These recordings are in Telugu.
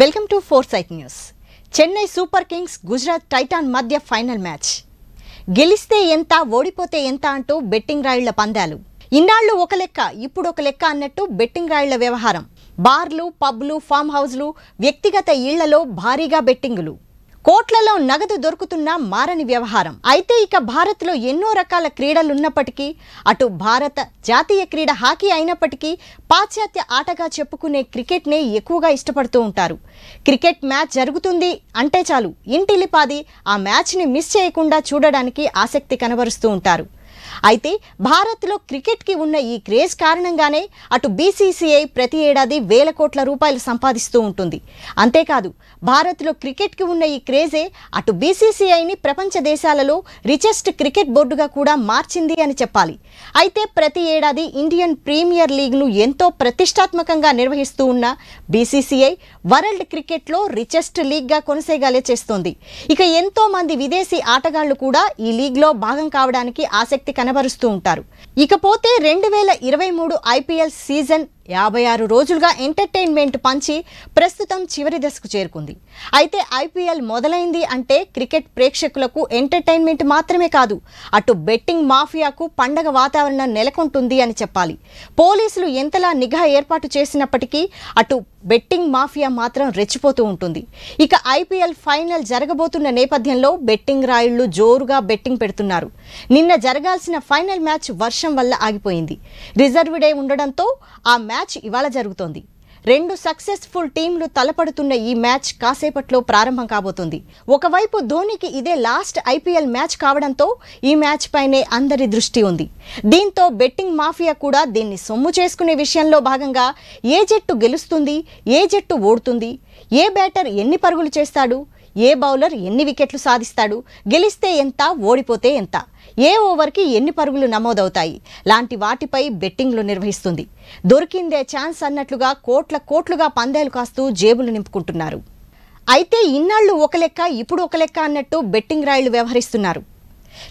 welcome to four sight news Chennai super kings Gujarat titan మధ్య ఫైనల్ మ్యాచ్ గెలిస్తే ఎంత ఓడిపోతే ఎంత అంటూ బెట్టింగ్ రాయిళ్ల పందాలు ఇన్నాళ్ళు ఒక లెక్క ఇప్పుడు ఒక లెక్క అన్నట్టు బెట్టింగ్ రాయిళ్ల వ్యవహారం బార్లు పబ్లు ఫామ్ హౌస్లు వ్యక్తిగత ఇళ్లలో భారీగా బెట్టింగులు కోట్లలో నగదు దొరుకుతున్న మారని వ్యవహారం అయితే ఇక భారత్లో ఎన్నో రకాల క్రీడలున్నప్పటికీ అటు భారత జాతీయ క్రీడ హాకీ అయినప్పటికీ పాశ్చాత్య ఆటగా చెప్పుకునే క్రికెట్నే ఎక్కువగా ఇష్టపడుతూ ఉంటారు క్రికెట్ మ్యాచ్ జరుగుతుంది అంటే చాలు ఇంటిలిపాది ఆ మ్యాచ్ని మిస్ చేయకుండా చూడడానికి ఆసక్తి కనబరుస్తూ ఉంటారు అయితే భారత్లో క్రికెట్కి ఉన్న ఈ క్రేజ్ కారణంగానే అటు బీసీసీఐ ప్రతి ఏడాది వేల కోట్ల రూపాయలు సంపాదిస్తూ ఉంటుంది అంతేకాదు భారత్లో క్రికెట్కి ఉన్న ఈ క్రేజే అటు బీసీసీఐని ప్రపంచ దేశాలలో రిచెస్ట్ క్రికెట్ బోర్డుగా కూడా మార్చింది అని చెప్పాలి అయితే ప్రతి ఏడాది ఇండియన్ ప్రీమియర్ లీగ్ను ఎంతో ప్రతిష్టాత్మకంగా నిర్వహిస్తూ ఉన్న బీసీసీఐ వరల్డ్ క్రికెట్లో రిచెస్ట్ లీగ్గా కొనసాగాలే చేస్తోంది ఇక ఎంతో మంది విదేశీ ఆటగాళ్లు కూడా ఈ లీగ్లో భాగం కావడానికి ఆసక్తి కనబడుతుంది కనబరుస్తూ ఉంటారు ఇకపోతే రెండు వేల ఇరవై మూడు ఐపీఎల్ సీజన్ యాభై ఆరు రోజులుగా ఎంటర్టైన్మెంట్ పంచి ప్రస్తుతం చివరి దశకు చేరుకుంది అయితే ఐపీఎల్ మొదలైంది అంటే క్రికెట్ ప్రేక్షకులకు ఎంటర్టైన్మెంట్ మాత్రమే కాదు అటు బెట్టింగ్ మాఫియాకు పండగ వాతావరణం నెలకొంటుంది అని చెప్పాలి పోలీసులు ఎంతలా నిఘా ఏర్పాటు చేసినప్పటికీ అటు బెట్టింగ్ మాఫియా మాత్రం రెచ్చిపోతూ ఉంటుంది ఇక ఐపీఎల్ ఫైనల్ జరగబోతున్న నేపథ్యంలో బెట్టింగ్ రాయుళ్లు జోరుగా బెట్టింగ్ పెడుతున్నారు నిన్న జరగాల్సిన ఫైనల్ మ్యాచ్ వర్షం వల్ల ఆగిపోయింది రిజర్వ్ డే ఉండడంతో ఆ మ్యాచ్ ఇవాళ జరుగుతోంది రెండు సక్సెస్ఫుల్ టీంలు తలపడుతున్న ఈ మ్యాచ్ కాసేపట్లో ప్రారంభం కాబోతుంది ఒకవైపు ధోనికి ఇదే లాస్ట్ ఐపీఎల్ మ్యాచ్ కావడంతో ఈ మ్యాచ్ పైనే అందరి దృష్టి ఉంది దీంతో బెట్టింగ్ మాఫియా కూడా దీన్ని సొమ్ము చేసుకునే విషయంలో భాగంగా ఏ జట్టు గెలుస్తుంది ఏ జట్టు ఓడుతుంది ఏ బ్యాటర్ ఎన్ని పరుగులు చేస్తాడు ఏ బౌలర్ ఎన్ని వికెట్లు సాధిస్తాడు గెలిస్తే ఎంత ఓడిపోతే ఎంత ఏ ఓవర్కి ఎన్ని పరుగులు నమోదవుతాయి లాంటి వాటిపై బెట్టింగ్లు నిర్వహిస్తుంది దొరికిందే ఛాన్స్ అన్నట్లుగా కోట్ల కోట్లుగా పందేలు కాస్తూ జేబులు నింపుకుంటున్నారు అయితే ఇన్నాళ్ళు ఒక లెక్క ఇప్పుడు ఒక లెక్క అన్నట్టు బెట్టింగ్ రాయిలు వ్యవహరిస్తున్నారు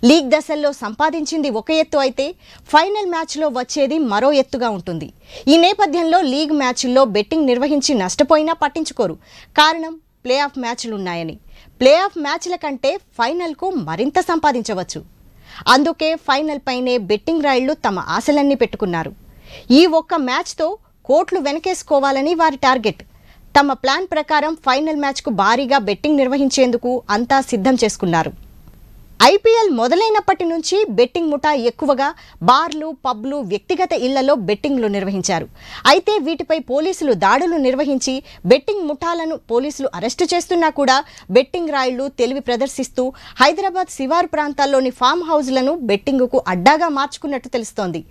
లీగ్ దశల్లో సంపాదించింది ఒక ఎత్తు అయితే ఫైనల్ మ్యాచ్లో వచ్చేది మరో ఎత్తుగా ఉంటుంది ఈ నేపథ్యంలో లీగ్ మ్యాచ్ల్లో బెట్టింగ్ నిర్వహించి నష్టపోయినా పట్టించుకోరు కారణం ప్లే ఆఫ్ మ్యాచ్లున్నాయని ప్లే ఆఫ్ మ్యాచ్ల కంటే ఫైనల్కు మరింత సంపాదించవచ్చు అందుకే ఫైనల్ పైనే బెట్టింగ్ రాయిళ్లు తమ ఆశలన్నీ పెట్టుకున్నారు ఈ ఒక్క మ్యాచ్తో కోట్లు వెనకేసుకోవాలని వారి టార్గెట్ తమ ప్లాన్ ప్రకారం ఫైనల్ మ్యాచ్కు భారీగా బెట్టింగ్ నిర్వహించేందుకు అంతా సిద్ధం చేసుకున్నారు ఐపీఎల్ మొదలైనప్పటి నుంచి బెట్టింగ్ ముఠా ఎక్కువగా బార్లు పబ్లు వ్యక్తిగత ఇళ్లలో బెట్టింగ్లు నిర్వహించారు అయితే వీటిపై పోలీసులు దాడులు నిర్వహించి బెట్టింగ్ ముఠాలను పోలీసులు అరెస్టు చేస్తున్నా కూడా బెట్టింగ్ రాయిళ్లు తెలివి ప్రదర్శిస్తూ హైదరాబాద్ శివారు ప్రాంతాల్లోని ఫామ్ హౌజ్లను బెట్టింగ్కు అడ్డాగా మార్చుకున్నట్టు తెలుస్తోంది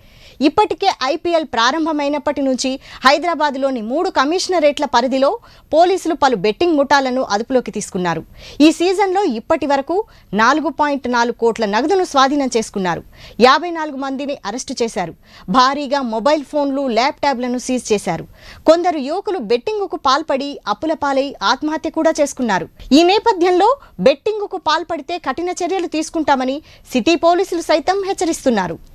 ఇప్పటికే ఐపీఎల్ ప్రారంభమైనప్పటి నుంచి హైదరాబాద్లోని మూడు కమిషనరేట్ల పరిధిలో పోలీసులు పలు బెట్టింగ్ ముఠాలను అదుపులోకి తీసుకున్నారు ఈ సీజన్లో ఇప్పటి వరకు నాలుగు పాయింట్ పాయింట్ నాలుగు కోట్ల నగదును స్వాధీనం చేసుకున్నారు యాభై నాలుగు మందిని అరెస్టు చేశారు భారీగా మొబైల్ ఫోన్లు ల్యాప్టాప్లను సీజ్ చేశారు కొందరు యువకులు బెట్టింగుకు పాల్పడి అప్పుల పాలై ఆత్మహత్య కూడా చేసుకున్నారు ఈ నేపథ్యంలో బెట్టింగుకు పాల్పడితే కఠిన చర్యలు తీసుకుంటామని సిటీ పోలీసులు సైతం హెచ్చరిస్తున్నారు